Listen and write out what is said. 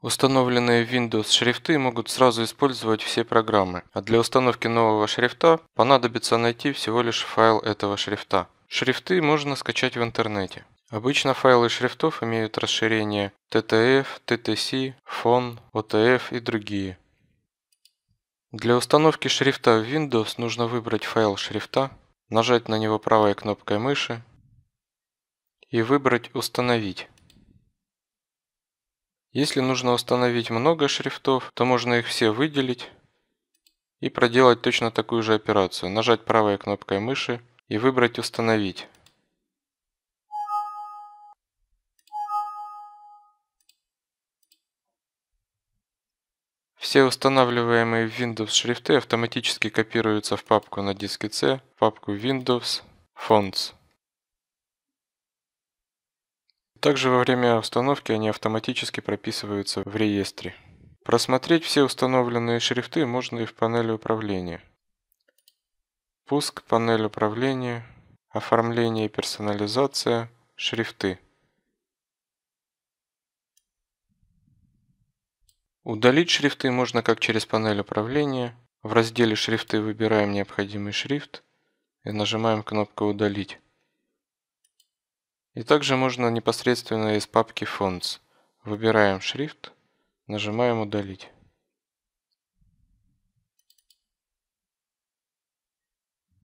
Установленные в Windows шрифты могут сразу использовать все программы, а для установки нового шрифта понадобится найти всего лишь файл этого шрифта. Шрифты можно скачать в интернете. Обычно файлы шрифтов имеют расширение TTF, TTC, FON, OTF и другие. Для установки шрифта в Windows нужно выбрать файл шрифта, нажать на него правой кнопкой мыши и выбрать «Установить». Если нужно установить много шрифтов, то можно их все выделить и проделать точно такую же операцию. Нажать правой кнопкой мыши и выбрать «Установить». Все устанавливаемые в Windows шрифты автоматически копируются в папку на диске C, папку Windows, Fonts. Также во время установки они автоматически прописываются в реестре. Просмотреть все установленные шрифты можно и в панели управления. Пуск, панель управления, оформление и персонализация, шрифты. Удалить шрифты можно как через панель управления. В разделе «Шрифты» выбираем необходимый шрифт и нажимаем кнопку «Удалить». И также можно непосредственно из папки Fonts. Выбираем шрифт, нажимаем «Удалить».